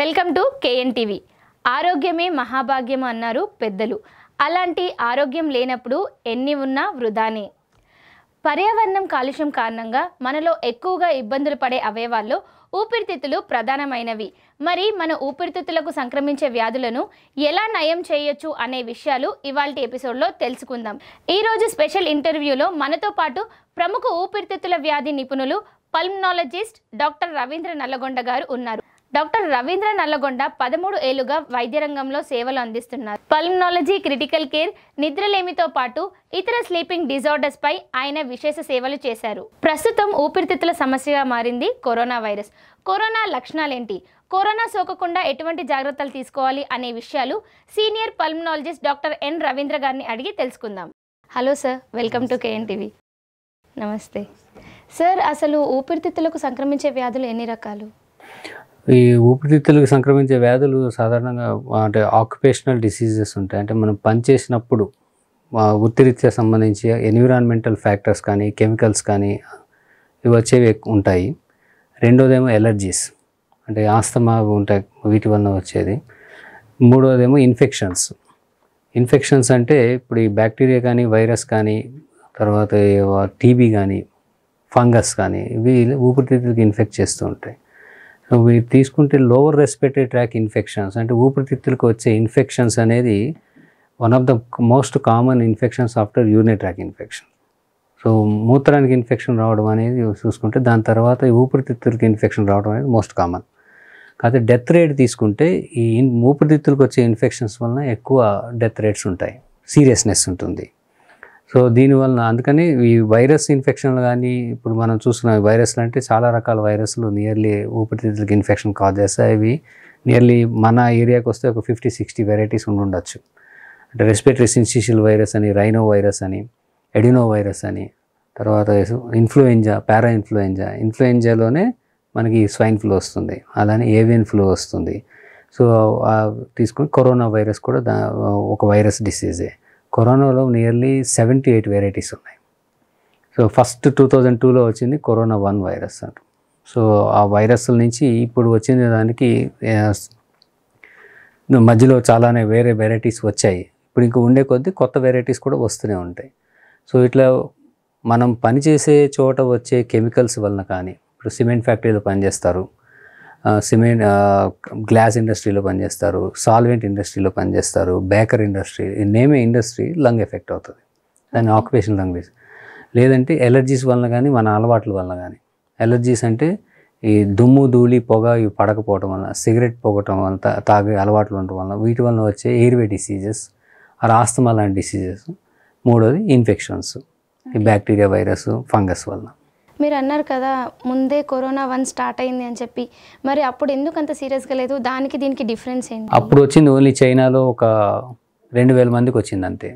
Welcome to KN TV ఆరోగ్యమే మహాభాగ్యం అన్నారు పెద్దలు అలాంటి ఆరోగ్యం లేనప్పుడు ఎన్ని ఉన్నా వృధానే పర్యావరణం కాలుష్యం కారణంగా మనలో ఎక్కువగా ఇబ్బందులు పడే అవయవాల్లో ఊపిరితిత్తులు ప్రధానమైనవి మరి మన ఊపిరితిత్తులకు సంక్రమించే వ్యాధులను ఎలా నయం చేయొచ్చు అనే విషయాలు ఇవాళ ఎపిసోడ్లో తెలుసుకుందాం ఈరోజు స్పెషల్ ఇంటర్వ్యూలో మనతో పాటు ప్రముఖ ఊపిరితిత్తుల వ్యాధి నిపుణులు పల్మనాలజిస్ట్ డాక్టర్ రవీంద్ర నల్లగొండ గారు ఉన్నారు డాక్టర్ రవీంద్ర నల్లగొండ పదమూడు ఏళ్లుగా వైద్య రంగంలో సేవలు అందిస్తున్నారు పల్మనాలజీ క్రిటికల్ కేర్ నిద్రలేమితో పాటు ఇతర స్లీపింగ్ డిజార్డర్స్ పై ఆయన విశేష సేవలు చేశారు ప్రస్తుతం ఊపిరితిత్తుల సమస్యగా మారింది కరోనా వైరస్ కరోనా లక్షణాలేంటి కరోనా సోకకుండా ఎటువంటి జాగ్రత్తలు తీసుకోవాలి అనే విషయాలు senior pulmonologist doctor N Ravindra గారిని అడిగి తెలుసుకుందాం hello sir welcome to KN TV నమస్తే సార్ అసలు ఊపిరితిత్తులకు సంక్రమించే వ్యాధులు ఎన్ని రకాలు ఈ ఊపిరితిత్తులకు సంక్రమించే వ్యాధులు సాధారణంగా అంటే ఆక్యుపేషనల్ డిసీజెస్ ఉంటాయి అంటే మనం పనిచేసినప్పుడు వృత్తిరీత్యా సంబంధించి ఎన్విరాన్మెంటల్ ఫ్యాక్టర్స్ కానీ కెమికల్స్ కానీ ఇవి వచ్చేవి ఉంటాయి రెండోదేమో ఎలర్జీస్ అంటే ఆస్తమా ఉంటాయి వీటి వలన వచ్చేది మూడోదేమో ఇన్ఫెక్షన్స్ ఇన్ఫెక్షన్స్ అంటే ఇప్పుడు ఈ బ్యాక్టీరియా కానీ వైరస్ కానీ తర్వాత టీబీ కానీ ఫంగస్ కానీ ఇవి ఊపిరితిత్తులకి ఇన్ఫెక్ట్ చేస్తూ ఉంటాయి మీరు తీసుకుంటే లోవర్ రెస్పిరేటరీ ట్రాక్ ఇన్ఫెక్షన్స్ అంటే ఊపిరితిత్తులకు వచ్చే ఇన్ఫెక్షన్స్ అనేది one of the most common infections after urinary tract infection so మూత్రానికి ఇన్ఫెక్షన్ రావడం అనేది చూసుకుంటే దాని తర్వాత ఊపిరితిత్తులకి ఇన్ఫెక్షన్ రావడం అనేది మోస్ట్ కామన్ కాకపోతే డెత్ రేట్ తీసుకుంటే ఈ ఊపిరితిత్తులకు వచ్చే ఇన్ఫెక్షన్స్ వలన ఎక్కువ డెత్ రేట్స్ ఉంటాయి సీరియస్నెస్ ఉంటుంది సో దీనివలన అందుకని ఈ వైరస్ ఇన్ఫెక్షన్లు కానీ ఇప్పుడు మనం చూస్తున్నాం వైరస్లు అంటే చాలా రకాల వైరస్లు నియర్లీ ఊపిరితిత్తులకి ఇన్ఫెక్షన్ కాజ్ చేస్తాయి అవి నియర్లీ మన ఏరియాకి వస్తే ఒక ఫిఫ్టీ సిక్స్టీ వెరైటీస్ ఉండి ఉండొచ్చు అంటే రెస్పిరేటరీ సిన్సిషియల్ వైరస్ అని రైనో వైరస్ అని ఎడినో వైరస్ అని తర్వాత ఇన్ఫ్లుయెంజా పారా ఇన్ఫ్లుయెంజా ఇన్ఫ్లుయెంజాలోనే మనకి స్వైన్ ఫ్లూ వస్తుంది అలానే ఏవియన్ ఫ్లూ వస్తుంది సో తీసుకుని కరోనా వైరస్ కూడా ఒక వైరస్ డిసీజే కరోనాలో నియర్లీ సెవెంటీ ఎయిట్ వెరైటీస్ ఉన్నాయి సో ఫస్ట్ టూ థౌజండ్ టూలో వచ్చింది కరోనా వన్ వైరస్ అంటారు సో ఆ వైరస్ల నుంచి ఇప్పుడు వచ్చిన దానికి మధ్యలో చాలానే వేరే వెరైటీస్ వచ్చాయి ఇప్పుడు ఇంకా ఉండే కొద్దీ కొత్త వెరైటీస్ కూడా వస్తూనే ఉంటాయి సో ఇట్లా మనం పనిచేసే చోట వచ్చే కెమికల్స్ వలన కానీ ఇప్పుడు సిమెంట్ ఫ్యాక్టరీలో పనిచేస్తారు సిమెంట్ గ్లాస్ ఇండస్ట్రీలో పనిచేస్తారు సాల్వెంట్ ఇండస్ట్రీలో పనిచేస్తారు బేకర్ ఇండస్ట్రీ నేమే ఇండస్ట్రీ లంగ్ ఎఫెక్ట్ అవుతుంది దాని ఆక్యుపేషన్ లంగ్వేజ్ లేదంటే ఎలర్జీస్ వలన కానీ మన అలవాట్ల వలన కానీ ఎలర్జీస్ అంటే ఈ దుమ్ము ధూళి పొగ ఇవి పడకపోవటం వల్ల సిగరెట్ పొగటం వల్ల తాగే అలవాట్లు ఉండటం వల్ల వీటి వల్ల వచ్చే ఎయిర్వే డిసీజెస్ ఆస్తమా లాంటి డిసీజెస్ మూడోది ఇన్ఫెక్షన్స్ ఈ బ్యాక్టీరియా వైరస్ ఫంగస్ వల్ల మీరు అన్నారు కదా ముందే కరోనా వన్ స్టార్ట్ అయింది అని చెప్పి మరి అప్పుడు ఎందుకు అంత సీరియస్గా లేదు దానికి దీనికి డిఫరెన్స్ ఏంటి అప్పుడు వచ్చింది ఓన్లీ చైనాలో ఒక రెండు వేల మందికి వచ్చింది అంతే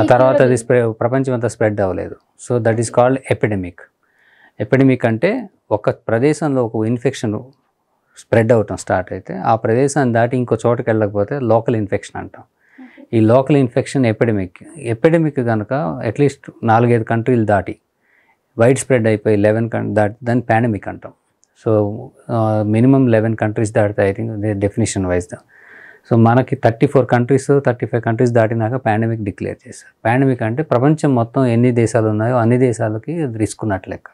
ఆ తర్వాత అది ప్రపంచం అంతా స్ప్రెడ్ అవ్వలేదు so that is called epidemic epidemic అంటే ఒక ప్రదేశంలో ఒక ఇన్ఫెక్షన్ స్ప్రెడ్ అవటం స్టార్ట్ అయితే ఆ ప్రదేశాన్ని దాటి ఇంకో చోటకి వెళ్ళకపోతే లోకల్ ఇన్ఫెక్షన్ అంటాం ఈ లోకల్ ఇన్ఫెక్షన్ ఎపిడమిక్ ఎపిడమిక్ కనుక అట్లీస్ట్ నాలుగైదు కంట్రీలు దాటి వైడ్ స్ప్రెడ్ అయిపోయి లెవెన్ కం దాట్ దాన్ని పాండమిక్ అంటాం సో మినిమం లెవెన్ కంట్రీస్ దాటుతాయి ఐ థింక్ డెఫినేషన్ వైజ్గా సో మనకి thirty four countries thirty five countries దాటినాక పాండమిక్ డిక్లేర్ చేశారు పాండమిక్ అంటే ప్రపంచం మొత్తం ఎన్ని దేశాలు ఉన్నాయో అన్ని దేశాలకి రిస్క్ ఉన్నట్లు లెక్క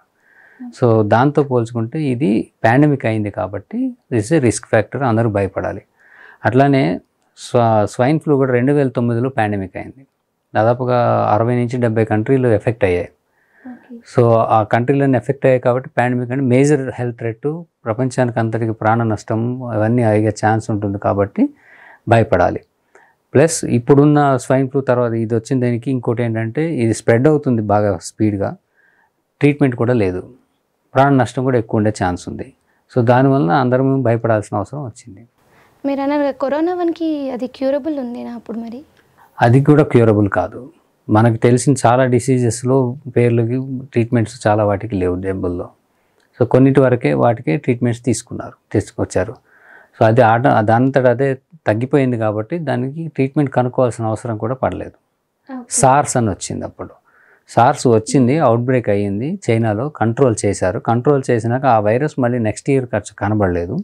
సో దాంతో పోల్చుకుంటే ఇది పాండమిక్ అయింది కాబట్టి దిస్ ఎ రిస్క్ ఫ్యాక్టర్ అందరూ భయపడాలి అట్లానే స్వ స్వైన్ ఫ్లూ కూడా రెండు వేల తొమ్మిదిలో పాండమిక్ అయింది దాదాపుగా అరవై నుంచి డెబ్బై కంట్రీలు ఎఫెక్ట్ అయ్యాయి సో ఆ కంట్రీలన్నీ ఎఫెక్ట్ అయ్యాయి కాబట్టి పాండమిక్ అంటే మేజర్ హెల్త్ థ్రెట్ ప్రపంచానికి అంతటికి ప్రాణ నష్టం అవన్నీ అయ్యే ఛాన్స్ ఉంటుంది కాబట్టి భయపడాలి ప్లస్ ఇప్పుడున్న స్వైన్ ఫ్లూ తర్వాత ఇది వచ్చిన దానికి ఇంకోటి ఏంటంటే ఇది స్ప్రెడ్ అవుతుంది బాగా స్పీడ్గా ట్రీట్మెంట్ కూడా లేదు ప్రాణ నష్టం కూడా ఎక్కువ ఉండే ఛాన్స్ ఉంది సో దానివల్ల అందరం భయపడాల్సిన అవసరం వచ్చింది మీరు అన్నారు కరోనా వన్కి అది క్యూరబుల్ ఉంది అప్పుడు మరి అది కూడా క్యూరబుల్ కాదు మనకు తెలిసిన చాలా డిసీజెస్లో పేర్లకి ట్రీట్మెంట్స్ చాలా వాటికి లేవు జబ్బుల్లో సో కొన్నిటి వరకే వాటికే ట్రీట్మెంట్స్ తీసుకున్నారు తీసుకొచ్చారు సో అది ఆట దానింతట అదే తగ్గిపోయింది కాబట్టి దానికి ట్రీట్మెంట్ కనుక్కోవాల్సిన అవసరం కూడా పడలేదు సార్స్ అని వచ్చింది అప్పుడు సార్స్ వచ్చింది బ్రేక్ అయ్యింది చైనాలో కంట్రోల్ చేశారు కంట్రోల్ చేసినాక ఆ వైరస్ మళ్ళీ నెక్స్ట్ ఇయర్ ఖర్చు కనబడలేదు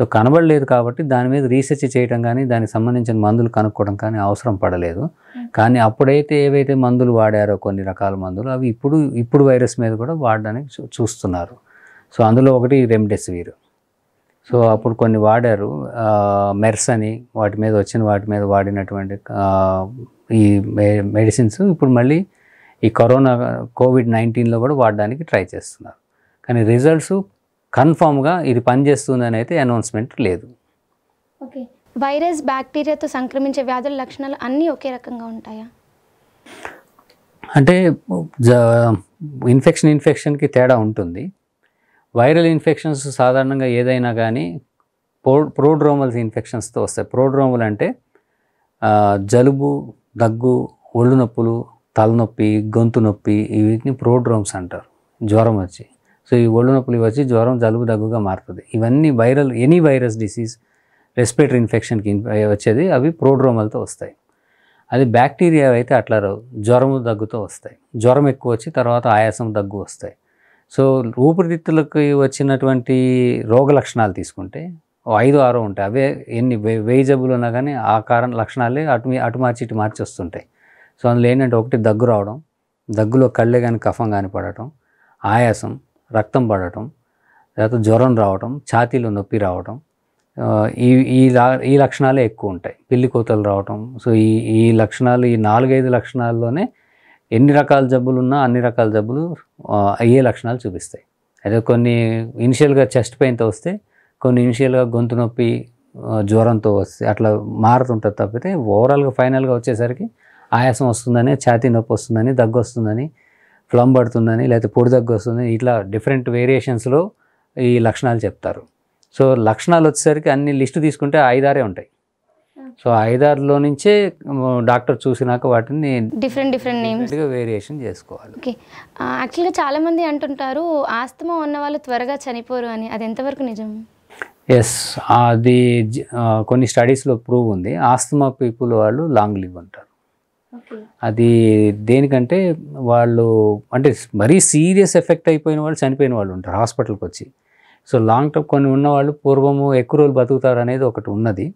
సో కనబడలేదు కాబట్టి దాని మీద రీసెర్చ్ చేయడం కానీ దానికి సంబంధించిన మందులు కనుక్కోవడం కానీ అవసరం పడలేదు కానీ అప్పుడైతే ఏవైతే మందులు వాడారో కొన్ని రకాల మందులు అవి ఇప్పుడు ఇప్పుడు వైరస్ మీద కూడా వాడడానికి చూస్తున్నారు సో అందులో ఒకటి రెమ్డెసివిర్ సో అప్పుడు కొన్ని వాడారు మెర్స్ అని వాటి మీద వచ్చిన వాటి మీద వాడినటువంటి ఈ మెడిసిన్స్ ఇప్పుడు మళ్ళీ ఈ కరోనా కోవిడ్ నైన్టీన్లో కూడా వాడడానికి ట్రై చేస్తున్నారు కానీ రిజల్ట్స్ కన్ఫామ్గా ఇది అని అయితే అనౌన్స్మెంట్ లేదు ఓకే వైరస్ బ్యాక్టీరియాతో సంక్రమించే వ్యాధుల లక్షణాలు అన్నీ ఒకే రకంగా ఉంటాయా అంటే ఇన్ఫెక్షన్ ఇన్ఫెక్షన్కి తేడా ఉంటుంది వైరల్ ఇన్ఫెక్షన్స్ సాధారణంగా ఏదైనా కానీ ప్రో ప్రోడ్రోమల్స్ ఇన్ఫెక్షన్స్తో వస్తాయి ప్రోడ్రోమల్ అంటే జలుబు దగ్గు ఒళ్ళు నొప్పులు తలనొప్పి గొంతు నొప్పి వీటిని ప్రోడ్రోమ్స్ అంటారు జ్వరం వచ్చి సో ఈ ఒళ్ళు నొప్పులు వచ్చి జ్వరం జలుబు దగ్గుగా మారుతుంది ఇవన్నీ viral any virus disease respiratory ఇన్ఫెక్షన్కి వచ్చేది అవి ప్రోడ్రోమల్తో వస్తాయి అది బ్యాక్టీరియా అయితే అట్లా రావు జ్వరము దగ్గుతో వస్తాయి జ్వరం ఎక్కువ వచ్చి తర్వాత ఆయాసం దగ్గు వస్తాయి సో ఊపిరితిత్తులకి వచ్చినటువంటి రోగ లక్షణాలు తీసుకుంటే ఐదు ఆరో ఉంటాయి అవే ఎన్ని వెయ్యి ఉన్నా కానీ ఆ కారణ లక్షణాలే అటు అటు మార్చి ఇటు మార్చి వస్తుంటాయి సో అందులో ఏంటంటే ఒకటి దగ్గు రావడం దగ్గులో కళ్ళే కానీ కఫం కానీ పడటం ఆయాసం రక్తం పడటం తర్వాత జ్వరం రావటం ఛాతీలో నొప్పి రావటం ఈ ఈ ఈ లక్షణాలే ఎక్కువ ఉంటాయి పిల్లి కోతలు రావటం సో ఈ ఈ లక్షణాలు ఈ నాలుగైదు లక్షణాల్లోనే ఎన్ని రకాల జబ్బులు ఉన్నా అన్ని రకాల జబ్బులు అయ్యే లక్షణాలు చూపిస్తాయి అదే కొన్ని ఇనిషియల్గా చెస్ట్ పెయిన్తో వస్తే కొన్ని ఇనిషియల్గా గొంతు నొప్పి జ్వరంతో వస్తే అట్లా మారుతుంటుంది తప్పితే ఓవరాల్గా ఫైనల్గా వచ్చేసరికి ఆయాసం వస్తుందని ఛాతీ నొప్పి వస్తుందని దగ్గు వస్తుందని ప్లమ్ పడుతుందని లేకపోతే పొడి దగ్గు వస్తుంది ఇట్లా డిఫరెంట్ వేరియేషన్స్లో ఈ లక్షణాలు చెప్తారు సో లక్షణాలు వచ్చేసరికి అన్ని లిస్ట్ తీసుకుంటే ఐదారే ఉంటాయి సో ఐదారులో నుంచే డాక్టర్ చూసినాక వాటిని డిఫరెంట్ డిఫరెంట్ నేమ్స్ వేరియేషన్ చేసుకోవాలి ఓకే యాక్చువల్గా చాలామంది అంటుంటారు ఆస్తమా ఉన్న వాళ్ళు త్వరగా చనిపోరు అని అది ఎంతవరకు నిజం ఎస్ అది కొన్ని స్టడీస్లో ప్రూవ్ ఉంది ఆస్తమా పీపుల్ వాళ్ళు లాంగ్ లివ్ ఉంటారు అది దేనికంటే వాళ్ళు అంటే మరీ సీరియస్ ఎఫెక్ట్ అయిపోయిన వాళ్ళు చనిపోయిన వాళ్ళు ఉంటారు హాస్పిటల్కి వచ్చి సో లాంగ్ టర్మ్ కొన్ని ఉన్నవాళ్ళు పూర్వము ఎక్కువ రోజులు బతుకుతారు అనేది ఒకటి ఉన్నది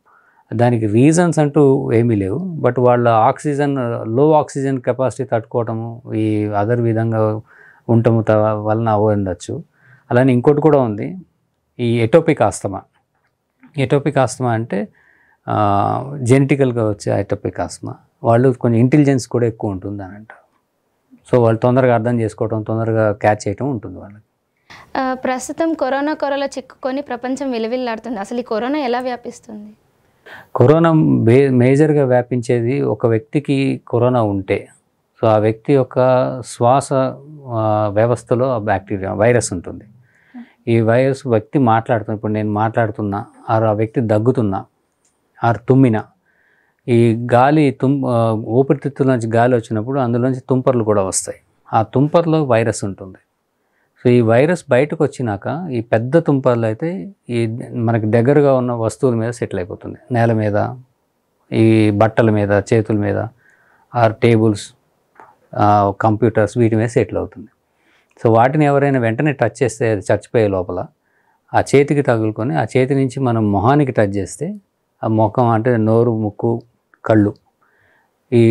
దానికి రీజన్స్ అంటూ ఏమీ లేవు బట్ వాళ్ళ ఆక్సిజన్ లో ఆక్సిజన్ కెపాసిటీ తట్టుకోవటము ఈ అదర్ విధంగా ఉండటము వలన అవ్వచ్చు అలానే ఇంకోటి కూడా ఉంది ఈ ఎటోపిక్ ఆస్తమా ఎటోపిక్ ఆస్తమా అంటే జెనెటికల్గా వచ్చే ఎటోపిక్ ఆస్తమ వాళ్ళు కొంచెం ఇంటెలిజెన్స్ కూడా ఎక్కువ ఉంటుంది అని అంటారు సో వాళ్ళు తొందరగా అర్థం చేసుకోవటం తొందరగా క్యాచ్ చేయటం ఉంటుంది వాళ్ళకి ప్రస్తుతం కరోనా కొరలో చిక్కుకొని ప్రపంచం విలవిల్లాడుతుంది అసలు ఈ కరోనా ఎలా వ్యాపిస్తుంది కరోనా మే మేజర్గా వ్యాపించేది ఒక వ్యక్తికి కరోనా ఉంటే సో ఆ వ్యక్తి యొక్క శ్వాస వ్యవస్థలో ఆ బ్యాక్టీరియా వైరస్ ఉంటుంది ఈ వైరస్ వ్యక్తి మాట్లాడుతున్నా ఇప్పుడు నేను మాట్లాడుతున్నా ఆరు ఆ వ్యక్తి దగ్గుతున్నా ఆరు తుమ్మినా ఈ గాలి తుం ఊపిరితిత్తుల నుంచి గాలి వచ్చినప్పుడు అందులోంచి తుంపర్లు కూడా వస్తాయి ఆ తుంపర్లో వైరస్ ఉంటుంది సో ఈ వైరస్ బయటకు వచ్చినాక ఈ పెద్ద తుంపర్లు అయితే ఈ మనకి దగ్గరగా ఉన్న వస్తువుల మీద సెటిల్ అయిపోతుంది నేల మీద ఈ బట్టల మీద చేతుల మీద ఆర్ టేబుల్స్ కంప్యూటర్స్ వీటి మీద సెటిల్ అవుతుంది సో వాటిని ఎవరైనా వెంటనే టచ్ చేస్తే అది చచ్చిపోయే లోపల ఆ చేతికి తగులుకొని ఆ చేతి నుంచి మనం మొహానికి టచ్ చేస్తే ఆ ముఖం అంటే నోరు ముక్కు కళ్ళు ఈ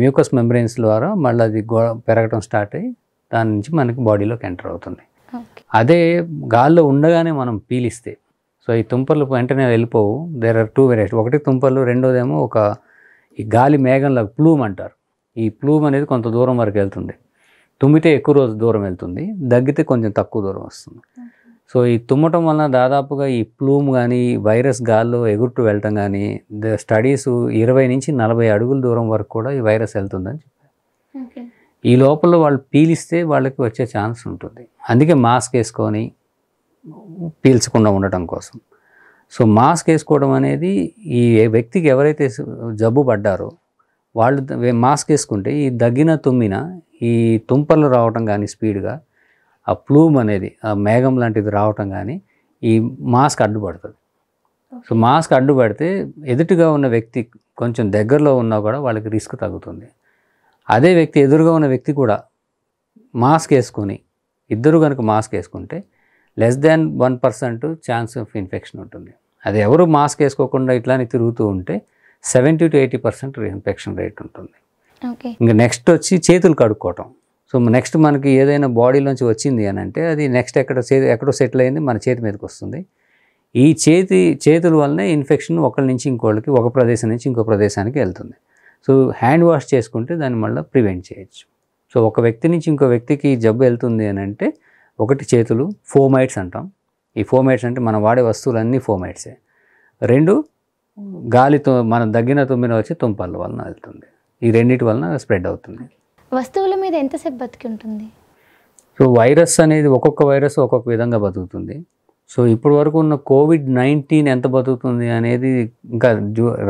మ్యూకస్ మెమరీన్స్ ద్వారా మళ్ళీ అది గో పెరగటం స్టార్ట్ అయ్యి దాని నుంచి మనకి బాడీలోకి ఎంటర్ అవుతుంది అదే గాల్లో ఉండగానే మనం పీలిస్తే సో ఈ తుంపర్లు వెంటనే వెళ్ళిపోవు దేర్ ఆర్ టూ వెరైటీ ఒకటి తుంపర్లు రెండోదేమో ఒక ఈ గాలి మేఘంలో ప్లూమ్ అంటారు ఈ ప్లూమ్ అనేది కొంత దూరం వరకు వెళ్తుంది తుమ్మితే ఎక్కువ రోజు దూరం వెళ్తుంది దగ్గితే కొంచెం తక్కువ దూరం వస్తుంది సో ఈ తుమ్మటం వలన దాదాపుగా ఈ ప్లూమ్ కానీ వైరస్ గాల్లో ఎగురుతూ వెళ్ళటం కానీ స్టడీస్ ఇరవై నుంచి నలభై అడుగుల దూరం వరకు కూడా ఈ వైరస్ వెళ్తుందని చెప్పారు ఈ లోపల వాళ్ళు పీలిస్తే వాళ్ళకి వచ్చే ఛాన్స్ ఉంటుంది అందుకే మాస్క్ వేసుకొని పీల్చకుండా ఉండటం కోసం సో మాస్క్ వేసుకోవడం అనేది ఈ వ్యక్తికి ఎవరైతే జబ్బు పడ్డారో వాళ్ళు మాస్క్ వేసుకుంటే ఈ దగ్గిన తుమ్మిన ఈ తుంపర్లు రావటం కానీ స్పీడ్గా ఆ ప్లూమ్ అనేది ఆ మేఘం లాంటిది రావటం కానీ ఈ మాస్క్ అడ్డుపడుతుంది సో మాస్క్ అడ్డుపడితే ఎదుటిగా ఉన్న వ్యక్తి కొంచెం దగ్గరలో ఉన్నా కూడా వాళ్ళకి రిస్క్ తగ్గుతుంది అదే వ్యక్తి ఎదురుగా ఉన్న వ్యక్తి కూడా మాస్క్ వేసుకొని ఇద్దరు కనుక మాస్క్ వేసుకుంటే less than one percent chance of infection ఉంటుంది అది ఎవరు మాస్క్ వేసుకోకుండా ఇట్లానే తిరుగుతూ ఉంటే seventy to eighty percent infection rate ఉంటుంది ఇంకా నెక్స్ట్ వచ్చి చేతులు కడుక్కోవటం సో నెక్స్ట్ మనకి ఏదైనా బాడీలోంచి వచ్చింది అని అంటే అది నెక్స్ట్ ఎక్కడ ఎక్కడో సెటిల్ అయింది మన చేతి మీదకి వస్తుంది ఈ చేతి చేతుల వల్లనే ఇన్ఫెక్షన్ ఒకళ్ళ నుంచి ఇంకోళ్ళకి ఒక ప్రదేశం నుంచి ఇంకో ప్రదేశానికి వెళ్తుంది సో హ్యాండ్ వాష్ చేసుకుంటే దాన్ని మళ్ళీ ప్రివెంట్ చేయొచ్చు సో ఒక వ్యక్తి నుంచి ఇంకో వ్యక్తికి జబ్బు వెళ్తుంది అని అంటే ఒకటి చేతులు ఫోమైట్స్ అంటాం ఈ ఫోమైట్స్ అంటే మనం వాడే వస్తువులన్నీ ఫోమైట్సే రెండు గాలితో మనం దగ్గిన తుమ్మిన వచ్చి తుంపాల వలన వెళ్తుంది ఈ రెండింటి వలన స్ప్రెడ్ అవుతుంది వస్తువుల మీద ఎంతసేపు బతికి ఉంటుంది సో వైరస్ అనేది ఒక్కొక్క వైరస్ ఒక్కొక్క విధంగా బతుకుతుంది సో ఇప్పుడు వరకు ఉన్న కోవిడ్ నైన్టీన్ ఎంత బతుకుతుంది అనేది ఇంకా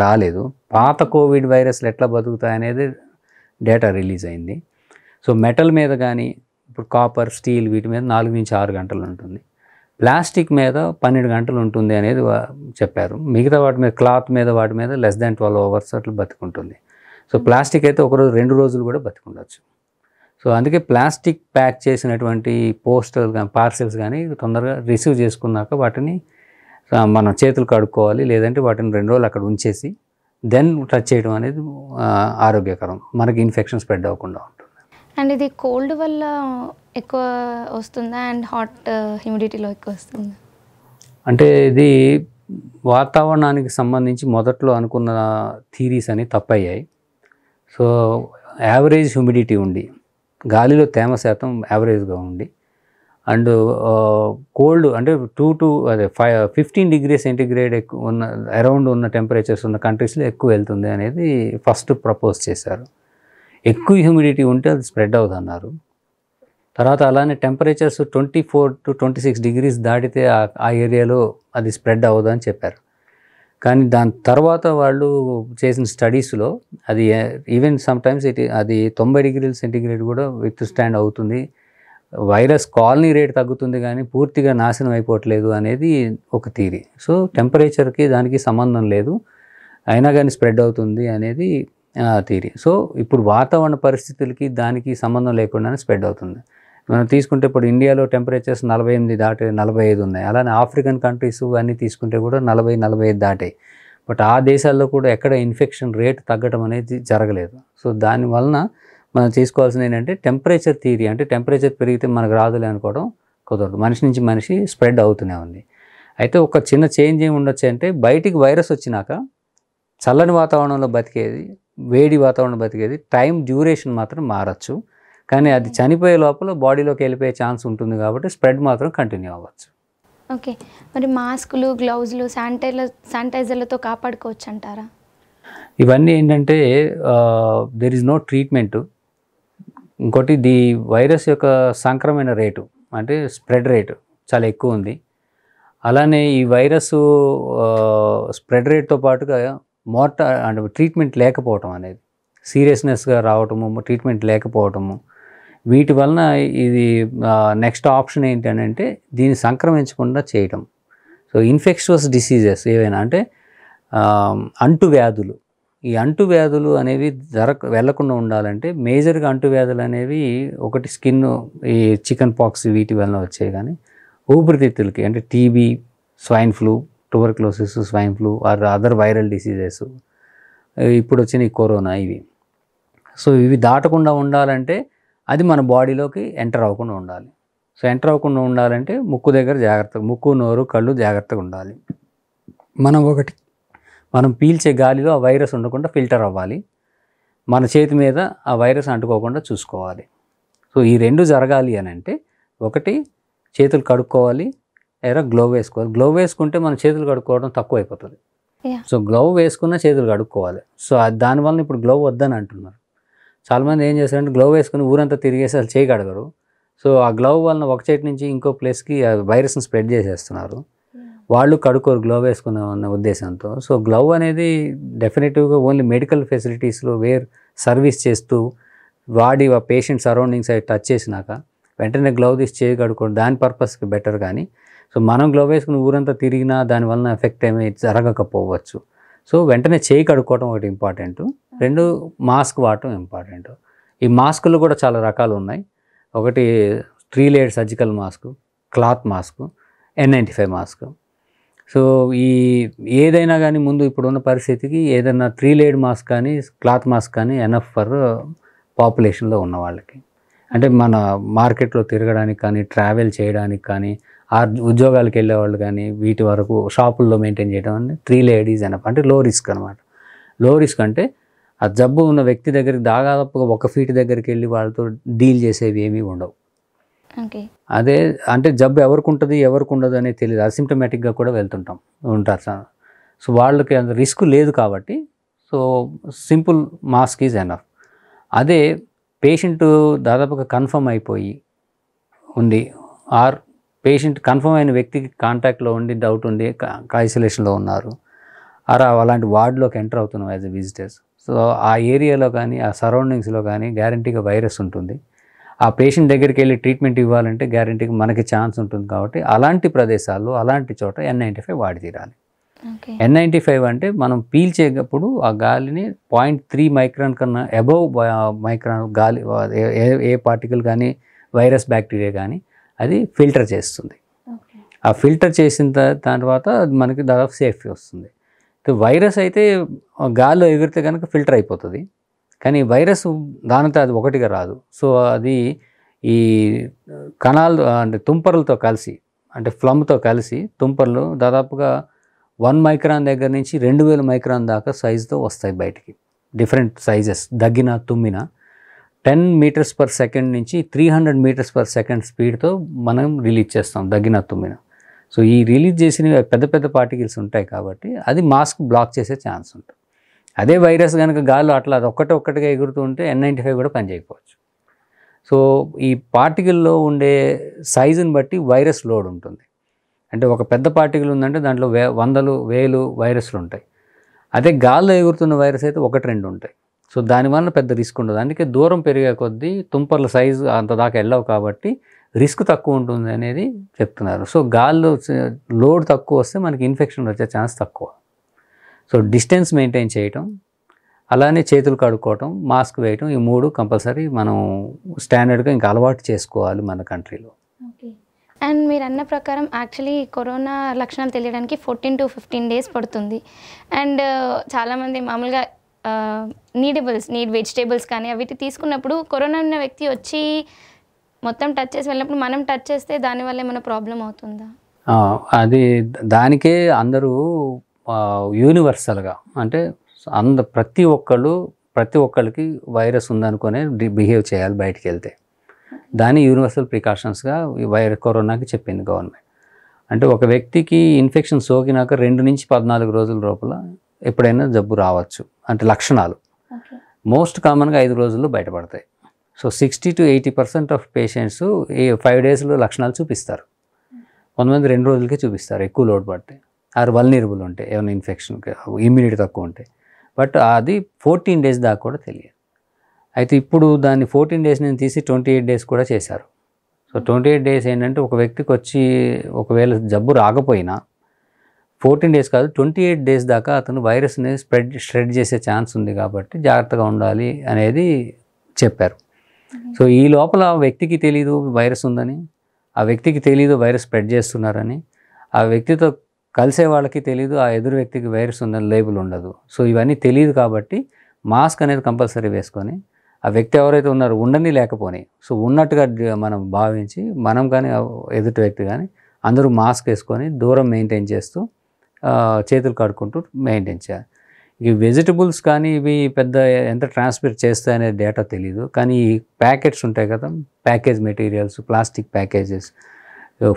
రాలేదు పాత కోవిడ్ వైరస్లు ఎట్లా బతుకుతాయి అనేది డేటా రిలీజ్ అయింది సో మెటల్ మీద కానీ ఇప్పుడు కాపర్ స్టీల్ వీటి మీద నాలుగు నుంచి ఆరు గంటలు ఉంటుంది ప్లాస్టిక్ మీద పన్నెండు గంటలు ఉంటుంది అనేది చెప్పారు మిగతా వాటి మీద క్లాత్ మీద వాటి మీద లెస్ దాన్ ట్వెల్వ్ అవర్స్ అట్లా బతుకుంటుంది సో ప్లాస్టిక్ అయితే ఒకరోజు రెండు రోజులు కూడా బతికుండొచ్చు సో అందుకే ప్లాస్టిక్ ప్యాక్ చేసినటువంటి పోస్టర్స్ కానీ పార్సెల్స్ కానీ తొందరగా రిసీవ్ చేసుకున్నాక వాటిని మనం చేతులు కడుక్కోవాలి లేదంటే వాటిని రెండు రోజులు అక్కడ ఉంచేసి దెన్ టచ్ చేయడం అనేది ఆరోగ్యకరం మనకి ఇన్ఫెక్షన్ స్ప్రెడ్ అవ్వకుండా ఉంటుంది అండ్ ఇది కోల్డ్ వల్ల ఎక్కువ వస్తుందా అండ్ హాట్ హ్యూమిడిటీలో ఎక్కువ వస్తుందా అంటే ఇది వాతావరణానికి సంబంధించి మొదట్లో అనుకున్న థీరీస్ అని తప్పయ్యాయి సో యావరేజ్ హ్యూమిడిటీ ఉండి గాలిలో తేమ శాతం యావరేజ్గా ఉండి అండ్ కోల్డ్ అంటే టూ టు అదే ఫైవ్ ఫిఫ్టీన్ డిగ్రీ సెంటిగ్రేడ్ ఎక్కువ ఉన్న అరౌండ్ ఉన్న టెంపరేచర్స్ ఉన్న కంట్రీస్లో ఎక్కువ వెళ్తుంది అనేది ఫస్ట్ ప్రపోజ్ చేశారు ఎక్కువ హ్యూమిడిటీ ఉంటే అది స్ప్రెడ్ అన్నారు తర్వాత అలానే temperatures twenty four to twenty six degrees దాటితే ఆ ఏరియాలో అది స్ప్రెడ్ అవ్వదు అని చెప్పారు కానీ దాని తర్వాత వాళ్ళు చేసిన స్టడీస్లో అది ఈవెన్ సమ్టైమ్స్ ఇట్ అది తొంభై డిగ్రీల సెంటిగ్రేడ్ కూడా విత్ స్టాండ్ అవుతుంది వైరస్ కాలనీ రేట్ తగ్గుతుంది కానీ పూర్తిగా నాశనం అయిపోవట్లేదు అనేది ఒక థీరీ సో టెంపరేచర్కి దానికి సంబంధం లేదు అయినా కానీ స్ప్రెడ్ అవుతుంది అనేది థీరీ సో ఇప్పుడు వాతావరణ పరిస్థితులకి దానికి సంబంధం లేకుండానే స్ప్రెడ్ అవుతుంది మనం తీసుకుంటే ఇప్పుడు ఇండియాలో టెంపరేచర్స్ నలభై ఎనిమిది దాటి నలభై ఐదు ఉన్నాయి అలానే ఆఫ్రికన్ కంట్రీస్ అన్నీ తీసుకుంటే కూడా నలభై నలభై ఐదు దాటాయి బట్ ఆ దేశాల్లో కూడా ఎక్కడ ఇన్ఫెక్షన్ రేట్ తగ్గడం అనేది జరగలేదు సో దానివలన మనం తీసుకోవాల్సింది ఏంటంటే టెంపరేచర్ థియరీ అంటే టెంపరేచర్ పెరిగితే మనకు రాదులే అనుకోవడం కుదరదు మనిషి నుంచి మనిషి స్ప్రెడ్ అవుతూనే ఉంది అయితే ఒక చిన్న చేంజ్ ఏమి ఉండొచ్చు అంటే బయటికి వైరస్ వచ్చినాక చల్లని వాతావరణంలో బతికేది వేడి వాతావరణం బతికేది టైం డ్యూరేషన్ మాత్రం మారచ్చు కానీ అది చనిపోయే లోపల బాడీలోకి వెళ్ళిపోయే ఛాన్స్ ఉంటుంది కాబట్టి స్ప్రెడ్ మాత్రం కంటిన్యూ అవ్వచ్చు ఓకే మరి మాస్కులు గ్లౌజులు శానిటైజర్ శానిటైజర్లతో కాపాడుకోవచ్చు అంటారా ఇవన్నీ ఏంటంటే దెర్ ఇస్ నో ట్రీట్మెంట్ ఇంకోటి ది వైరస్ యొక్క సంక్రమణ రేటు అంటే స్ప్రెడ్ రేటు చాలా ఎక్కువ ఉంది అలానే ఈ వైరస్ స్ప్రెడ్ రేట్తో పాటుగా మోర్ట అంటే ట్రీట్మెంట్ లేకపోవటం అనేది సీరియస్నెస్గా రావటము ట్రీట్మెంట్ లేకపోవటము వీటి వలన ఇది నెక్స్ట్ ఆప్షన్ ఏంటంటే దీన్ని సంక్రమించకుండా చేయటం సో ఇన్ఫెక్షస్ డిసీజెస్ ఏవైనా అంటే అంటువ్యాధులు ఈ అంటువ్యాధులు అనేవి జర వెళ్లకుండా ఉండాలంటే మేజర్గా అంటువ్యాధులు అనేవి ఒకటి స్కిన్ ఈ చికెన్ పాక్స్ వీటి వలన వచ్చాయి కానీ ఊపిరితిత్తులకి అంటే TB swine flu tuberculosis swine flu or other viral diseases ఇప్పుడు వచ్చిన ఈ కరోనా ఇవి సో ఇవి దాటకుండా ఉండాలంటే అది మన బాడీలోకి ఎంటర్ అవ్వకుండా ఉండాలి సో ఎంటర్ అవ్వకుండా ఉండాలంటే ముక్కు దగ్గర జాగ్రత్తగా ముక్కు నోరు కళ్ళు జాగ్రత్తగా ఉండాలి మనం ఒకటి మనం పీల్చే గాలిలో ఆ వైరస్ ఉండకుండా ఫిల్టర్ అవ్వాలి మన చేతి మీద ఆ వైరస్ అంటుకోకుండా చూసుకోవాలి సో ఈ రెండు జరగాలి అని అంటే ఒకటి చేతులు కడుక్కోవాలి లేదా గ్లోవ్ వేసుకోవాలి గ్లోవ్ వేసుకుంటే మన చేతులు కడుక్కోవడం తక్కువ అయిపోతుంది సో గ్లోవ్ వేసుకున్న చేతులు కడుక్కోవాలి సో దానివల్ల ఇప్పుడు గ్లోవ్ వద్దని అంటున్నారు చాలామంది ఏం చేస్తారంటే గ్లవ్ వేసుకుని ఊరంతా తిరిగేసి అసలు చేయగలగరు సో ఆ గ్లవ్ వలన ఒక చేతి నుంచి ఇంకో ప్లేస్కి ఆ వైరస్ని స్ప్రెడ్ చేసేస్తున్నారు hmm. వాళ్ళు కడుకోరు గ్లవ్ వేసుకున్న ఉద్దేశంతో సో గ్లవ్ అనేది డెఫినెటివ్గా ఓన్లీ మెడికల్ ఫెసిలిటీస్లో వేర్ సర్వీస్ చేస్తూ వాడి ఆ పేషెంట్ సరౌండింగ్స్ అవి టచ్ చేసినాక వెంటనే గ్లవ్ తీసి చేయి కడుకోవడం దాని పర్పస్కి బెటర్ కానీ సో మనం గ్లవ్ వేసుకుని ఊరంతా తిరిగినా దానివల్ల ఎఫెక్ట్ ఏమీ జరగకపోవచ్చు సో వెంటనే చేయి కడుక్కోవటం ఒకటి ఇంపార్టెంట్ రెండు మాస్క్ వాడటం ఇంపార్టెంట్ ఈ మాస్కులు కూడా చాలా రకాలు ఉన్నాయి ఒకటి three layer surgical mask cloth mask N ninety five mask so ఈ ఏదైనా కానీ ముందు ఇప్పుడున్న పరిస్థితికి ఏదైనా త్రీ లేయర్ మాస్క్ కానీ క్లాత్ మాస్క్ కానీ ఎన్ఎఫ్ ఫర్ పాపులేషన్లో ఉన్న వాళ్ళకి అంటే మన మార్కెట్లో తిరగడానికి కానీ ట్రావెల్ చేయడానికి కానీ ఆ ఉద్యోగాలకు వాళ్ళు కానీ వీటి వరకు షాపుల్లో మెయింటైన్ చేయడం అని త్రీ లేడీస్ అనప అంటే లో రిస్క్ అనమాట లో రిస్క్ అంటే ఆ జబ్బు ఉన్న వ్యక్తి దగ్గరికి దాదాపుగా ఒక ఫీట్ దగ్గరికి వెళ్ళి వాళ్ళతో డీల్ చేసేవి ఏమీ ఉండవు అదే అంటే జబ్బు ఎవరికి ఉంటుంది ఎవరికి ఉండదు అనేది తెలియదు అసిమ్టమేటిక్గా కూడా వెళ్తుంటాం ఉంటారు సార్ సో వాళ్ళకి అంత రిస్క్ లేదు కాబట్టి so simple mask is enough అదే పేషెంట్ దాదాపుగా కన్ఫర్మ్ అయిపోయి ఉంది ఆర్ పేషెంట్ కన్ఫర్మ్ అయిన వ్యక్తికి కాంటాక్ట్లో ఉండి డౌట్ ఉండి ఐసోలేషన్లో ఉన్నారు అలా అలాంటి వార్డులోకి ఎంటర్ అవుతున్నాం యాజ్ ఎ విజిటర్స్ సో ఆ ఏరియాలో కానీ ఆ సరౌండింగ్స్లో కానీ గ్యారంటీగా వైరస్ ఉంటుంది ఆ పేషెంట్ దగ్గరికి వెళ్ళి ట్రీట్మెంట్ ఇవ్వాలంటే గ్యారంటీకి మనకి ఛాన్స్ ఉంటుంది కాబట్టి అలాంటి ప్రదేశాల్లో అలాంటి చోట ఎన్ నైంటీ ఫైవ్ వాడి తీరాలి ఎన్ నైంటీ ఫైవ్ అంటే మనం పీల్చేటప్పుడు ఆ గాలిని పాయింట్ త్రీ మైక్రాన్ కన్నా అబవ్ మైక్రాన్ గాలి ఏ ఏ పార్టికల్ కానీ వైరస్ బ్యాక్టీరియా కానీ అది ఫిల్టర్ చేస్తుంది ఆ ఫిల్టర్ చేసిన తర్వాత మనకి దాదాపు సేఫ్టీ వస్తుంది వైరస్ అయితే గాల్లో ఎగిరితే కనుక ఫిల్టర్ అయిపోతుంది కానీ వైరస్ దానితో అది ఒకటిగా రాదు సో అది ఈ కణాలు అంటే తుంపర్లతో కలిసి అంటే ఫ్లమ్తో కలిసి తుంపర్లు దాదాపుగా వన్ మైక్రాన్ దగ్గర నుంచి రెండు వేల మైక్రాన్ దాకా సైజుతో వస్తాయి బయటికి డిఫరెంట్ సైజెస్ దగ్గిన తుమ్మిన టెన్ మీటర్స్ పర్ సెకండ్ నుంచి three hundred metres per second స్పీడ్తో మనం రిలీజ్ చేస్తాం దగ్గిన తుమ్మిన సో ఈ రిలీజ్ చేసినవి పెద్ద పెద్ద పార్టికల్స్ ఉంటాయి కాబట్టి అది మాస్క్ బ్లాక్ చేసే ఛాన్స్ ఉంటుంది అదే వైరస్ కనుక గాలు అట్లా అది ఒక్కటి ఒక్కటిగా ఎగురుతూ ఉంటే ఎన్ నైంటీ ఫైవ్ కూడా పనిచేయకపోవచ్చు సో ఈ పార్టికల్లో ఉండే సైజుని బట్టి వైరస్ లోడ్ ఉంటుంది అంటే ఒక పెద్ద పార్టికల్ ఉందంటే దాంట్లో వే వందలు వేలు వైరస్లు ఉంటాయి అదే గాల్లో ఎగురుతున్న వైరస్ అయితే ఒకటి రెండు ఉంటాయి సో దానివల్ల పెద్ద రిస్క్ ఉండదు అందుకే దూరం పెరిగే కొద్దీ తుంపర్ల సైజు అంత దాకా వెళ్ళవు కాబట్టి రిస్క్ తక్కువ ఉంటుంది అనేది చెప్తున్నారు సో గాల్లో లోడ్ తక్కువ వస్తే మనకి ఇన్ఫెక్షన్ వచ్చే ఛాన్స్ తక్కువ సో డిస్టెన్స్ మెయింటైన్ చేయటం అలానే చేతులు కడుక్కోవటం మాస్క్ వేయటం ఈ మూడు కంపల్సరీ మనం స్టాండర్డ్గా ఇంకా అలవాటు చేసుకోవాలి మన కంట్రీలో అండ్ మీరు అన్న ప్రకారం యాక్చువల్లీ కరోనా లక్షణాలు తెలియడానికి ఫోర్టీన్ టు ఫిఫ్టీన్ డేస్ పడుతుంది అండ్ చాలామంది మామూలుగా నీడబుల్స్ నీడ్ వెజిటేబుల్స్ కానీ అవి తీసుకున్నప్పుడు కరోనా ఉన్న వ్యక్తి వచ్చి మొత్తం టచ్ చేసి వెళ్ళినప్పుడు మనం టచ్ చేస్తే దానివల్ల ఏమైనా ప్రాబ్లం అవుతుందా అది దానికే అందరూ యూనివర్సల్గా అంటే అంద ప్రతి ఒక్కళ్ళు ప్రతి ఒక్కరికి వైరస్ ఉందనుకునే బిహేవ్ చేయాలి బయటికి వెళ్తే దాన్ని యూనివర్సల్ ప్రికాషన్స్గా వైర కరోనాకి చెప్పింది గవర్నమెంట్ అంటే ఒక వ్యక్తికి ఇన్ఫెక్షన్ సోకినాక రెండు నుంచి పద్నాలుగు రోజుల లోపల ఎప్పుడైనా జబ్బు రావచ్చు అంటే లక్షణాలు మోస్ట్ కామన్గా ఐదు రోజుల్లో బయటపడతాయి so sixty to eighty percent of patients ఈ ఫైవ్ డేస్లో లక్షణాలు చూపిస్తారు కొంతమంది రెండు రోజులకే చూపిస్తారు ఎక్కువ లోడ్ పడితే ఆరు వల్నీరబుల్ ఉంటాయి ఏమైనా ఇన్ఫెక్షన్ ఇమ్యూనిటీ తక్కువ ఉంటాయి బట్ అది ఫోర్టీన్ డేస్ దాకా కూడా తెలియదు అయితే ఇప్పుడు దాన్ని ఫోర్టీన్ డేస్ నేను తీసి ట్వంటీ ఎయిట్ డేస్ కూడా చేశారు సో ట్వంటీ ఎయిట్ డేస్ ఏంటంటే ఒక వ్యక్తికి వచ్చి ఒకవేళ జబ్బు రాకపోయినా ఫోర్టీన్ డేస్ కాదు ట్వంటీ ఎయిట్ డేస్ దాకా అతను వైరస్ని స్ప్రెడ్ స్ప్రెడ్ చేసే ఛాన్స్ ఉంది కాబట్టి జాగ్రత్తగా ఉండాలి అనేది చెప్పారు సో ఈ లోపల వ్యక్తికి తెలీదు వైరస్ ఉందని ఆ వ్యక్తికి తెలీదు వైరస్ స్ప్రెడ్ చేస్తున్నారని ఆ వ్యక్తితో కలిసే వాళ్ళకి తెలీదు ఆ ఎదురు వ్యక్తికి వైరస్ ఉందని లేబుల్ ఉండదు సో ఇవన్నీ తెలియదు కాబట్టి మాస్క్ అనేది కంపల్సరీ వేసుకొని ఆ వ్యక్తి ఎవరైతే ఉన్నారో ఉండని లేకపోని సో ఉన్నట్టుగా మనం భావించి మనం కానీ ఎదుటి వ్యక్తి కానీ అందరూ మాస్క్ వేసుకొని దూరం మెయింటైన్ చేస్తూ చేతులు కాడుకుంటూ మెయింటైన్ చేయాలి ఈ వెజిటబుల్స్ కానీ ఇవి పెద్ద ఎంత ట్రాన్స్ఫర్ చేస్తాయనే డేటా తెలియదు కానీ ఈ ప్యాకెట్స్ ఉంటాయి కదా package materials plastic packages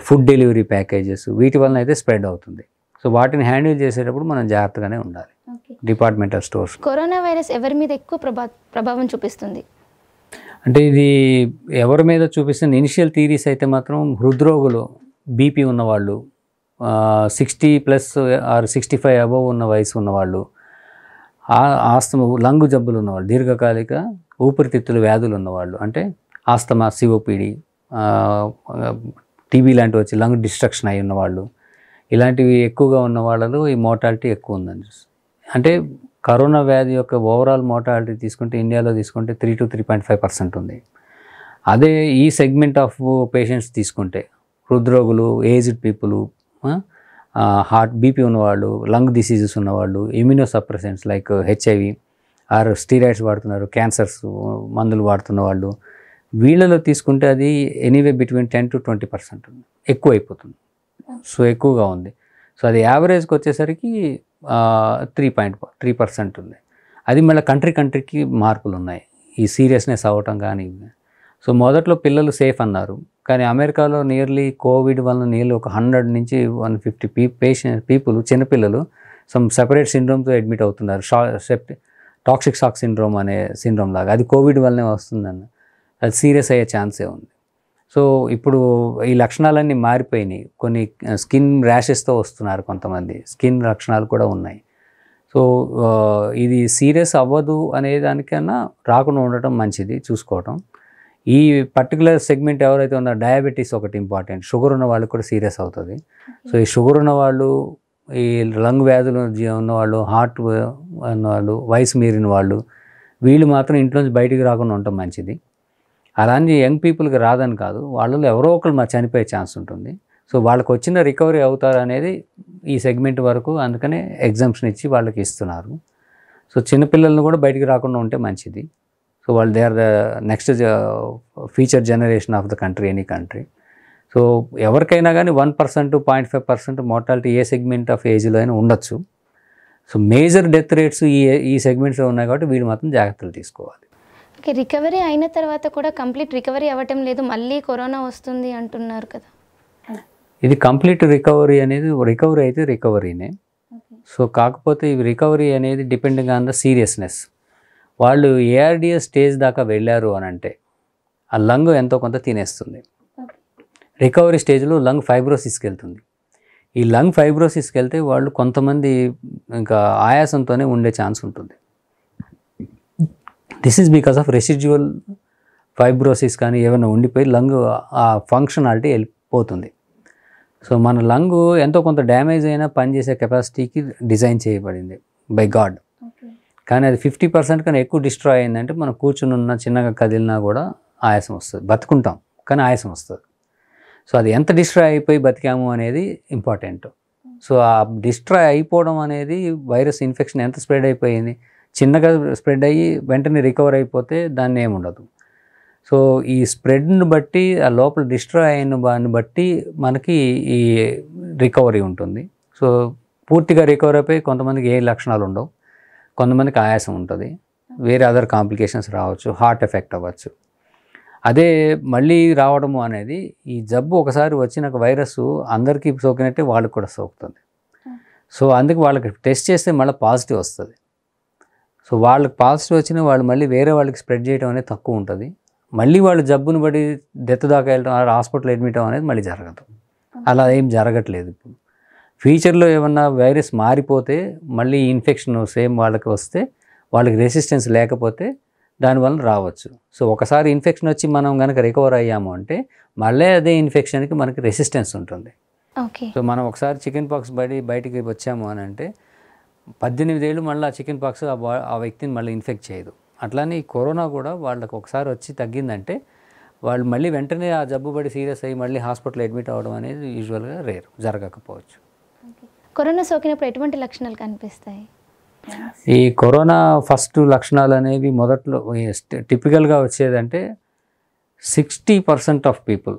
food delivery packages వీటి వలన అయితే స్ప్రెడ్ అవుతుంది సో వాటిని హ్యాండిల్ చేసేటప్పుడు మనం జాగ్రత్తగానే ఉండాలి డిపార్ట్మెంటల్ స్టోర్స్ కరోనా వైరస్ ఎవరి మీద ఎక్కువ ప్రభా ప్రభావం చూపిస్తుంది అంటే ఇది ఎవరి మీద చూపిస్తుంది ఇనిషియల్ థీరీస్ అయితే మాత్రం హృద్రోగులు బీపీ ఉన్నవాళ్ళు sixty plus or sixty five above ఉన్న వయసు ఉన్నవాళ్ళు ఆస్తమా లంగు జబ్బులు ఉన్నవాళ్ళు దీర్ఘకాలిక ఊపిరితిత్తుల వ్యాధులు ఉన్నవాళ్ళు అంటే ఆస్తమా సిఓపిడి టీబీ లాంటివి వచ్చి లంగ్ డిస్ట్రక్షన్ అయి ఉన్నవాళ్ళు ఇలాంటివి ఎక్కువగా ఉన్న వాళ్ళు ఈ మోటాలిటీ ఎక్కువ ఉందని అంటే కరోనా వ్యాధి యొక్క ఓవరాల్ మోటాలిటీ తీసుకుంటే ఇండియాలో తీసుకుంటే three to three point five percent ఉంది అదే ఈ సెగ్మెంట్ ఆఫ్ పేషెంట్స్ తీసుకుంటే హృద్రోగులు ఏజ్డ్ పీపుల్ హార్ట్ బీపీ ఉన్నవాళ్ళు లంగ్ డిసీజెస్ ఉన్నవాళ్ళు immunosuppressants like HIV or steroids వాడుతున్నారు క్యాన్సర్స్ మందులు వాడుతున్న వాళ్ళు వీళ్ళలో తీసుకుంటే అది anyway between ten to twenty percent ఎక్కువ అయిపోతుంది సో ఎక్కువగా ఉంది సో అది యావరేజ్కి వచ్చేసరికి త్రీ పాయింట్ త్రీ పర్సెంట్ ఉంది అది మళ్ళీ కంట్రీ కంట్రీకి మార్పులు ఉన్నాయి ఈ సీరియస్నెస్ అవ్వటం కానీ సో మొదట్లో పిల్లలు సేఫ్ అన్నారు కానీ అమెరికాలో నియర్లీ కోవిడ్ వలన నియర్లీ ఒక హండ్రెడ్ నుంచి one fifty P patient people చిన్నపిల్లలు సమ్ సెపరేట్ సిండ్రోమ్తో అడ్మిట్ అవుతున్నారు షా టాక్సిక్ షాక్ సిండ్రోమ్ అనే సిండ్రోమ్ లాగా అది కోవిడ్ వల్లనే వస్తుందన్న అది సీరియస్ అయ్యే ఛాన్సే ఉంది సో ఇప్పుడు ఈ లక్షణాలన్నీ మారిపోయినాయి కొన్ని స్కిన్ ర్యాషెస్తో వస్తున్నారు కొంతమంది స్కిన్ లక్షణాలు కూడా ఉన్నాయి సో ఇది సీరియస్ అవ్వదు అనే దానికన్నా రాకుండా ఉండటం మంచిది చూసుకోవటం ఈ పర్టికులర్ సెగ్మెంట్ ఎవరైతే ఉన్నారో డయాబెటీస్ ఒకటి ఇంపార్టెంట్ షుగర్ ఉన్న వాళ్ళకి కూడా సీరియస్ అవుతుంది సో ఈ షుగర్ ఉన్న వాళ్ళు ఈ లంగ్ వ్యాధులు ఉన్నవాళ్ళు హార్ట్ ఉన్నవాళ్ళు వయసు మీరిన వాళ్ళు వీళ్ళు మాత్రం ఇంట్లోంచి బయటికి రాకుండా ఉండటం మంచిది అలాంటి యంగ్ పీపుల్కి రాదని కాదు వాళ్ళలో ఎవరో ఒకరు మా చనిపోయే ఛాన్స్ ఉంటుంది సో వాళ్ళకు వచ్చిన రికవరీ అవుతారు అనేది ఈ సెగ్మెంట్ వరకు అందుకనే ఎగ్జామ్షన్ ఇచ్చి వాళ్ళకి ఇస్తున్నారు సో చిన్నపిల్లలను కూడా బయటికి రాకుండా ఉంటే మంచిది సో వాళ్ళు they are the next future generation of the country any country so ఎవరికైనా కానీ one percent point five percent mortality a segment of ఏజ్లో అయినా ఉండొచ్చు సో మేజర్ డెత్ రేట్స్ ఈ ఈ సెగ్మెంట్స్లో ఉన్నాయి కాబట్టి వీళ్ళు మాత్రం జాగ్రత్తలు తీసుకోవాలి ఓకే రికవరీ అయిన తర్వాత కూడా కంప్లీట్ రికవరీ అవ్వటం లేదు మళ్ళీ కరోనా వస్తుంది అంటున్నారు కదా ఇది కంప్లీట్ రికవరీ అనేది రికవరీ అయితే రికవరీనే సో కాకపోతే ఈ రికవరీ అనేది డిపెండింగ్ ఆన్ ద సీరియస్నెస్ వాళ్ళు ఏఆర్డిఎస్ స్టేజ్ దాకా వెళ్ళారు అని అంటే ఆ లంగ్ ఎంతో కొంత తినేస్తుంది రికవరీ స్టేజ్లో లంగ్ ఫైబ్రోసిస్కి వెళ్తుంది ఈ లంగ్ ఫైబ్రోసిస్కి వెళ్తే వాళ్ళు కొంతమంది ఇంకా ఆయాసంతోనే ఉండే ఛాన్స్ ఉంటుంది this is because of residual fibrosis కానీ ఏమైనా ఉండిపోయి లంగ్ ఆ ఫంక్షనాలిటీ వెళ్ళిపోతుంది సో మన లంగ్ ఎంతో కొంత డ్యామేజ్ అయినా పనిచేసే కెపాసిటీకి డిజైన్ చేయబడింది బై గాడ్ కానీ అది ఫిఫ్టీ పర్సెంట్ కన్నా ఎక్కువ డిస్ట్రాయ్ అయిందంటే మనం కూర్చుని ఉన్న చిన్నగా కదిలినా కూడా ఆయాసం వస్తుంది బతుకుంటాం కానీ ఆయాసం వస్తుంది సో అది ఎంత డిస్ట్రాయ్ అయిపోయి బతికాము అనేది ఇంపార్టెంట్ సో ఆ డిస్ట్రాయ్ అయిపోవడం అనేది వైరస్ ఇన్ఫెక్షన్ ఎంత స్ప్రెడ్ అయిపోయింది చిన్నగా స్ప్రెడ్ అయ్యి వెంటనే రికవర్ అయిపోతే దాన్ని ఏముండదు సో ఈ స్ప్రెడ్ని బట్టి ఆ లోపల డిస్ట్రాయ్ అయిన దాన్ని బట్టి మనకి ఈ రికవరీ ఉంటుంది సో పూర్తిగా రికవర్ అయిపోయి కొంతమందికి ఏ లక్షణాలు ఉండవు కొంతమందికి ఆయాసం ఉంటుంది వేరే అదర్ కాంప్లికేషన్స్ రావచ్చు హార్ట్ ఎఫెక్ట్ అవ్వచ్చు అదే మళ్ళీ రావడము అనేది ఈ జబ్బు ఒకసారి వచ్చిన వైరస్ అందరికీ సోకినట్టే వాళ్ళకి కూడా సోకుతుంది సో అందుకు వాళ్ళకి టెస్ట్ చేస్తే మళ్ళీ పాజిటివ్ వస్తుంది సో వాళ్ళకి పాజిటివ్ వచ్చిన వాళ్ళు మళ్ళీ వేరే వాళ్ళకి స్ప్రెడ్ చేయడం అనేది తక్కువ ఉంటుంది మళ్ళీ వాళ్ళు జబ్బును బడి డెత్ దాకా వెళ్ళడం హాస్పిటల్ అడ్మిట్ అవ్వడం అనేది మళ్ళీ జరగదు అలా ఏం జరగట్లేదు ఇప్పుడు ఫ్యూచర్లో ఏమన్నా వైరస్ మారిపోతే మళ్ళీ ఇన్ఫెక్షన్ సేమ్ వాళ్ళకి వస్తే వాళ్ళకి రెసిస్టెన్స్ లేకపోతే దానివల్ల రావచ్చు సో ఒకసారి ఇన్ఫెక్షన్ వచ్చి మనం కనుక రికవర్ అయ్యాము అంటే మళ్ళీ అదే ఇన్ఫెక్షన్కి మనకి రెసిస్టెన్స్ ఉంటుంది సో మనం ఒకసారి చికెన్ పాక్స్ బడి బయటికి వచ్చాము అని అంటే పద్దెనిమిదేళ్ళు మళ్ళీ ఆ చికెన్ పాక్స్ ఆ వ్యక్తిని మళ్ళీ ఇన్ఫెక్ట్ చేయదు అట్లానే ఈ కరోనా కూడా వాళ్ళకి ఒకసారి వచ్చి తగ్గిందంటే వాళ్ళు మళ్ళీ వెంటనే ఆ జబ్బు పడి సీరియస్ అయ్యి మళ్ళీ హాస్పిటల్ అడ్మిట్ అవ్వడం అనేది యూజువల్గా రేరు జరగకపోవచ్చు కరోనా సోకినప్పుడు ఎటువంటి లక్షణాలు కనిపిస్తాయి ఈ కరోనా ఫస్ట్ లక్షణాలు అనేవి మొదట్లో టిపికల్గా వచ్చేదంటే sixty percent of people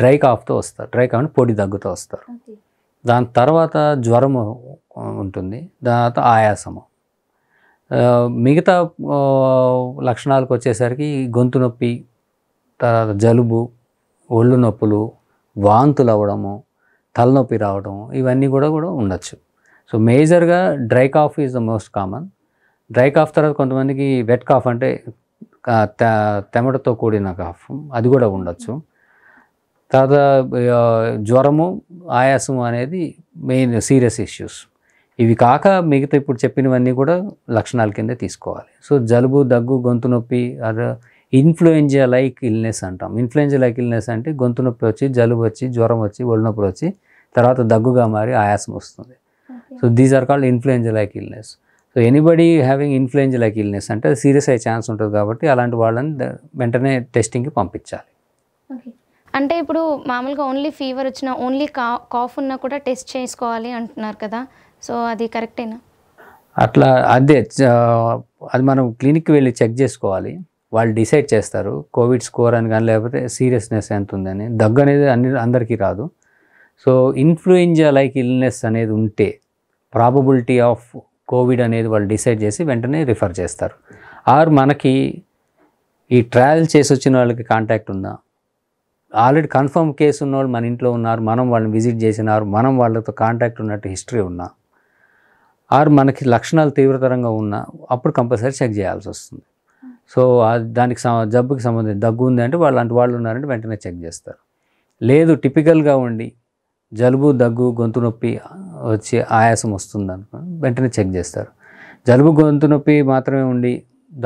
dry కాఫ్తో వస్తారు డ్రై కాఫ్ పొడి దగ్గుతో వస్తారు దాని తర్వాత జ్వరము ఉంటుంది దాని తర్వాత ఆయాసము మిగతా లక్షణాలకు వచ్చేసరికి గొంతు నొప్పి తర్వాత జలుబు ఒళ్ళు నొప్పులు వాంతులు అవ్వడము తలనొప్పి రావడం ఇవన్నీ కూడా కూడా ఉండొచ్చు సో మేజర్గా dry cough is the most common dry cough తర్వాత కొంతమందికి వెట్ కాఫ్ అంటే తెమటతో కూడిన కాఫ్ అది కూడా ఉండొచ్చు తర్వాత జ్వరము ఆయాసము అనేది మెయిన్ సీరియస్ ఇష్యూస్ ఇవి కాక మిగతా ఇప్పుడు చెప్పినవన్నీ కూడా లక్షణాల కింద తీసుకోవాలి సో జలుబు దగ్గు గొంతు నొప్పి అదే ఇన్ఫ్లుయెంజా లైక్ ఇల్నెస్ అంటాం ఇన్ఫ్లుయెంజా లైక్ ఇల్నెస్ అంటే గొంతు నొప్పి వచ్చి జలుబు వచ్చి జ్వరం వచ్చి ఒళ్ళు నొప్పి వచ్చి తర్వాత దగ్గుగా మారి ఆయాసం వస్తుంది so these are called influenza like illness so anybody having influenza like illness అంటే సీరియస్ అయ్యే ఛాన్స్ ఉంటుంది కాబట్టి అలాంటి వాళ్ళని వెంటనే టెస్టింగ్కి పంపించాలి అంటే ఇప్పుడు మామూలుగా ఓన్లీ ఫీవర్ వచ్చినా ఓన్లీ కా కాఫ్ ఉన్నా కూడా టెస్ట్ చేసుకోవాలి అంటున్నారు కదా సో అది కరెక్టేనా అట్లా అదే అది మనం క్లినిక్కి వెళ్ళి చెక్ చేసుకోవాలి వాళ్ళు డిసైడ్ చేస్తారు కోవిడ్ స్కోర్ అని కానీ లేకపోతే సీరియస్నెస్ ఎంత ఉందని దగ్గు అనేది అన్ని అందరికీ రాదు సో ఇన్ఫ్లుయెంజా లైక్ ఇల్నెస్ అనేది ఉంటే ప్రాబబిలిటీ ఆఫ్ కోవిడ్ అనేది వాళ్ళు డిసైడ్ చేసి వెంటనే రిఫర్ చేస్తారు ఆర్ మనకి ఈ ట్రయల్ చేసి వచ్చిన వాళ్ళకి కాంటాక్ట్ ఉందా ఆల్రెడీ కన్ఫర్మ్ కేసు ఉన్న వాళ్ళు మన ఇంట్లో ఉన్నారు మనం వాళ్ళని విజిట్ చేసినారు మనం వాళ్ళతో కాంటాక్ట్ ఉన్నట్టు హిస్టరీ ఉన్నా ఆర్ మనకి లక్షణాలు తీవ్రతరంగా ఉన్నా అప్పుడు కంపల్సరీ చెక్ చేయాల్సి వస్తుంది సో దానికి జబ్బుకి సంబంధించి దగ్గు ఉంది అంటే వాళ్ళంటి వాళ్ళు ఉన్నారంటే వెంటనే చెక్ చేస్తారు లేదు టిపికల్గా ఉండి జలుబు దగ్గు గొంతు నొప్పి వచ్చి ఆయాసం వస్తుంది అనుకో వెంటనే చెక్ చేస్తారు జలుబు గొంతు నొప్పి మాత్రమే ఉండి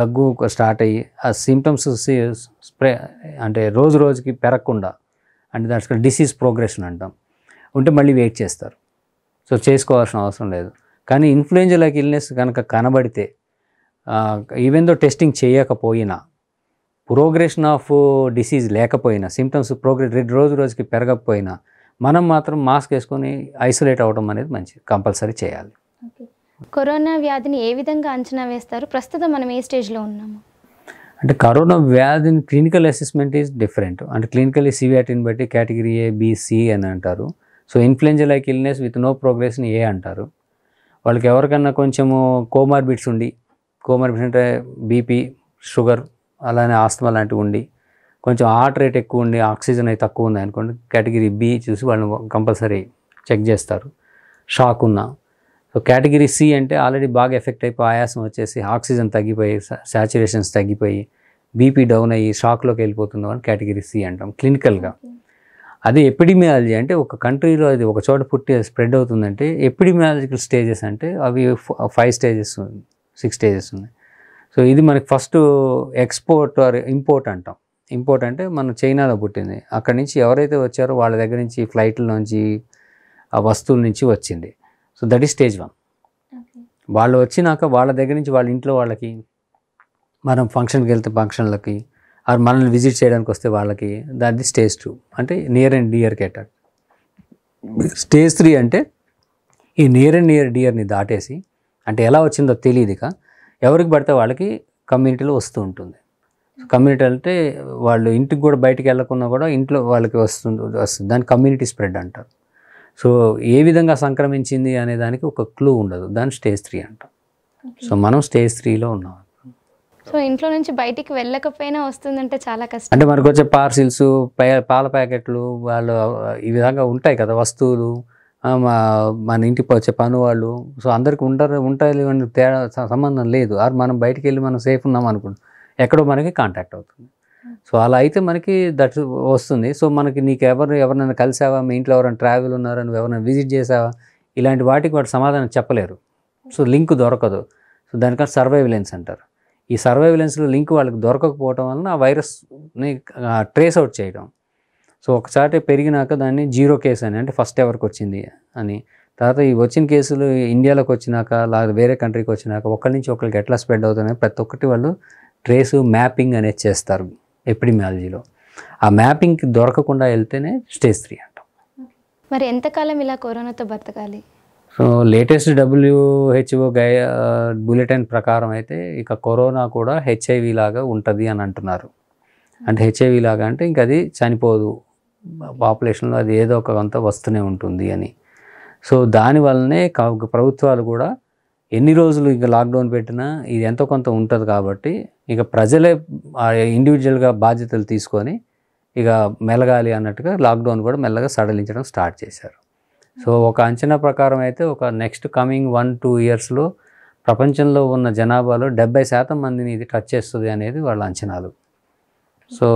దగ్గు స్టార్ట్ అయ్యి ఆ సిమ్టమ్స్ స్ప్రే అంటే రోజు రోజుకి పెరగకుండా అంటే దాని డిసీజ్ ప్రోగ్రెషన్ అంటాం ఉంటే మళ్ళీ వెయిట్ చేస్తారు సో చేసుకోవాల్సిన అవసరం లేదు కానీ ఇన్ఫ్లుయెంజా లైక్ ఇల్నెస్ కనుక కనబడితే ఈవెన్ దో టెస్టింగ్ చేయకపోయినా ప్రోగ్రెషన్ ఆఫ్ డిసీజ్ లేకపోయినా సిమ్టమ్స్ రెండు రోజు రోజుకి పెరగకపోయినా మనం మాత్రం మాస్క్ వేసుకొని ఐసోలేట్ అవ్వడం అనేది మంచిది కంపల్సరీ చేయాలి కరోనా వ్యాధిని ఏ విధంగా అంచనా వేస్తారు ప్రస్తుతం మనం ఏ స్టేజ్లో ఉన్నాము అంటే కరోనా వ్యాధిని క్లినికల్ అసెస్మెంట్ ఈజ్ డిఫరెంట్ అంటే క్లినికల్లీ సివియాటిని బట్టి కేటగిరీ ఏ బిసి అని అంటారు so influenza like illness with no ప్రోగ్రెస్ని ఏ అంటారు వాళ్ళకి ఎవరికన్నా కొంచెము కోమార్బిట్స్ ఉండి కోమర్బిడిటీ అంటే బీపీ షుగర్ అలానే ఆస్తమా లాంటివి ఉండి కొంచెం హార్ట్ రేట్ ఎక్కువ ఉండి ఆక్సిజన్ అయితే తక్కువ ఉంది అనుకోండి కేటగిరీ బి చూసి వాళ్ళని కంపల్సరీ చెక్ చేస్తారు షాక్ ఉన్నా సో కేటగిరీ సి అంటే ఆల్రెడీ బాగా ఎఫెక్ట్ అయిపోయి ఆయాసం వచ్చేసి ఆక్సిజన్ తగ్గిపోయి శాచురేషన్స్ తగ్గిపోయి బీపీ డౌన్ అయ్యి షాక్లోకి వెళ్ళిపోతుందో అని కేటగిరీ సి అంటాం క్లినికల్గా అది ఎపిడిమియాలజీ అంటే ఒక కంట్రీలో అది ఒక చోట పుట్టి స్ప్రెడ్ అవుతుందంటే ఎపిడిమియాలజికల్ స్టేజెస్ అంటే అవి ఫైవ్ స్టేజెస్ సిక్స్ స్టేజెస్ ఉన్నాయి సో ఇది మనకి ఫస్ట్ ఎక్స్పోర్ట్ ఆర్ ఇంపోర్ట్ అంటాం ఇంపోర్ట్ అంటే మనం చైనాలో పుట్టింది అక్కడి నుంచి ఎవరైతే వచ్చారో వాళ్ళ దగ్గర నుంచి ఫ్లైట్ల నుంచి ఆ వస్తువుల నుంచి వచ్చింది so that is stage one వాళ్ళు వచ్చినాక వాళ్ళ దగ్గర నుంచి వాళ్ళ ఇంట్లో వాళ్ళకి మనం ఫంక్షన్కి వెళ్తే ఫంక్షన్లకి ఆర్ మనల్ని విజిట్ చేయడానికి వస్తే వాళ్ళకి దాన్ని స్టేజ్ టూ అంటే నియర్ అండ్ డియర్ కేటర్ స్టేజ్ త్రీ అంటే ఈ నియర్ అండ్ నియర్ డియర్ని దాటేసి అంటే ఎలా వచ్చిందో తెలియదు ఇక ఎవరికి పడితే వాళ్ళకి కమ్యూనిటీలో వస్తూ ఉంటుంది కమ్యూనిటీ అంటే వాళ్ళు ఇంటికి కూడా బయటికి వెళ్ళకుండా కూడా ఇంట్లో వాళ్ళకి వస్తుంది వస్తుంది దాన్ని కమ్యూనిటీ స్ప్రెడ్ అంటారు సో ఏ విధంగా సంక్రమించింది అనే దానికి ఒక క్లూ ఉండదు దాన్ని స్టేజ్ త్రీ అంటారు సో మనం స్టేజ్ త్రీలో ఉన్నాం సో ఇంట్లో నుంచి బయటికి వెళ్ళకపోయినా వస్తుందంటే చాలా కష్టం అంటే మనకు వచ్చే పార్సిల్స్ పాల ప్యాకెట్లు వాళ్ళు ఈ విధంగా ఉంటాయి కదా వస్తువులు మా మన ఇంటికి వచ్చే పని వాళ్ళు సో అందరికి ఉంటారు ఉంటాయి అని తేడా సంబంధం లేదు ఆరు మనం బయటికి వెళ్ళి మనం సేఫ్ ఉన్నాం అనుకుంటాం ఎక్కడో మనకి కాంటాక్ట్ అవుతుంది సో అలా అయితే మనకి దట్ వస్తుంది సో మనకి నీకు ఎవరు ఎవరినైనా కలిసావా మీ ఇంట్లో ఎవరైనా ట్రావెల్ ఉన్నారా నువ్వు ఎవరైనా విజిట్ చేసావా ఇలాంటి వాటికి వాటి సమాధానం చెప్పలేరు సో లింక్ దొరకదు సో దానికన్నా సర్వైవిలెన్స్ అంటారు ఈ సర్వైవిలెన్స్లో లింక్ వాళ్ళకి దొరకకపోవడం వలన ఆ వైరస్ని ట్రేస్ అవుట్ చేయడం సో ఒకసారి పెరిగినాక దాన్ని జీరో కేసు అని అంటే ఫస్ట్ ఎవరికి వచ్చింది అని తర్వాత ఈ వచ్చిన కేసులు ఇండియాలోకి వచ్చినాక లేదా వేరే కంట్రీకి వచ్చినాక ఒకరి నుంచి ఒకరికి ఎట్లా స్ప్రెడ్ అవుతున్నాయి ప్రతి ఒక్కటి వాళ్ళు ట్రేసు మ్యాపింగ్ అనేది చేస్తారు ఎపిడిమియాలజీలో ఆ మ్యాపింగ్కి దొరకకుండా వెళ్తేనే స్టేజ్ త్రీ అంటాం మరి ఎంతకాలం ఇలా కరోనాతో బ్రతకాలి సో లేటెస్ట్ డబ్ల్యూహెచ్ఓ గై బులెటిన్ ప్రకారం అయితే ఇక కరోనా కూడా హెచ్ఐవి లాగా ఉంటుంది అని అంటున్నారు అంటే హెచ్ఐవి లాగా అంటే ఇంక అది చనిపోదు పాపులేషన్లో అది ఏదో ఒక కొంత వస్తూనే ఉంటుంది అని సో దానివల్లనే ప్రభుత్వాలు కూడా ఎన్ని రోజులు ఇక లాక్డౌన్ పెట్టినా ఇది ఎంతో కొంత ఉంటుంది కాబట్టి ఇక ప్రజలే ఇండివిజువల్గా బాధ్యతలు తీసుకొని ఇక మెలగాలి అన్నట్టుగా లాక్డౌన్ కూడా మెల్లగా సడలించడం స్టార్ట్ చేశారు సో ఒక అంచనా ప్రకారం అయితే ఒక నెక్స్ట్ కమింగ్ వన్ టూ ఇయర్స్లో ప్రపంచంలో ఉన్న జనాభాలో డెబ్బై శాతం మందిని ఇది టచ్ చేస్తుంది అనేది వాళ్ళ అంచనాలు సో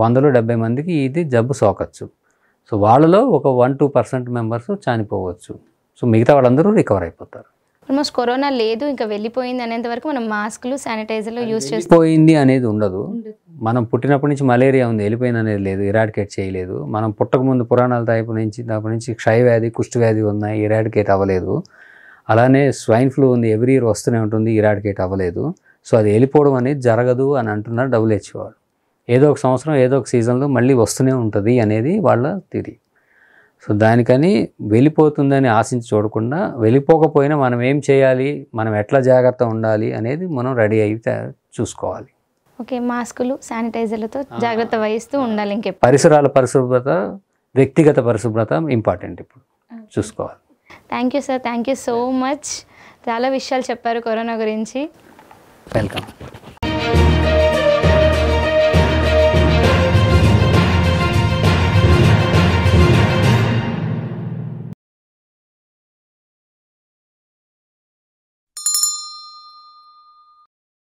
వందలో డెబ్బై మందికి ఇది జబ్బు సోకచ్చు సో వాళ్ళలో ఒక వన్ టూ పర్సెంట్ మెంబర్స్ చనిపోవచ్చు సో మిగతా వాళ్ళందరూ రికవర్ అయిపోతారు ఆల్మోస్ట్ కరోనా లేదు ఇంకా వెళ్ళిపోయింది అనేంత వరకు మనం మాస్క్లు శానిటైజర్లు యూజ్ చేసిపోయింది అనేది ఉండదు మనం పుట్టినప్పటి నుంచి మలేరియా ఉంది వెళ్ళిపోయింది అనేది లేదు ఇరాడికేట్ చేయలేదు మనం పుట్టకముందు పురాణాల తాయిపు నుంచి దాని నుంచి క్షయవ్యాధి కుష్ఠవ్యాధి ఉన్నాయి ఇరాడికేట్ అవ్వలేదు అలానే స్వైన్ ఫ్లూ ఉంది ఎవ్రీ ఇయర్ వస్తూనే ఉంటుంది ఇరాడికేట్ అవ్వలేదు సో అది వెళ్ళిపోవడం అనేది జరగదు అని అంటున్నారు డబ్ల్యూహెచ్ఓ వాళ్ళు ఏదో ఒక సంవత్సరం ఏదో ఒక సీజన్లో మళ్ళీ వస్తూనే ఉంటుంది అనేది వాళ్ళ థిరీ సో దానికని వెళ్ళిపోతుందని ఆశించి చూడకుండా వెళ్ళిపోకపోయినా మనం ఏం చేయాలి మనం ఎట్లా జాగ్రత్త ఉండాలి అనేది మనం రెడీ అయితే చూసుకోవాలి ఓకే మాస్కులు శానిటైజర్లతో జాగ్రత్త వహిస్తూ ఉండాలి ఇంకే పరిసరాల పరిశుభ్రత వ్యక్తిగత పరిశుభ్రత ఇంపార్టెంట్ ఇప్పుడు చూసుకోవాలి thank you sir thank you so much చాలా విషయాలు చెప్పారు కరోనా గురించి వెల్కమ్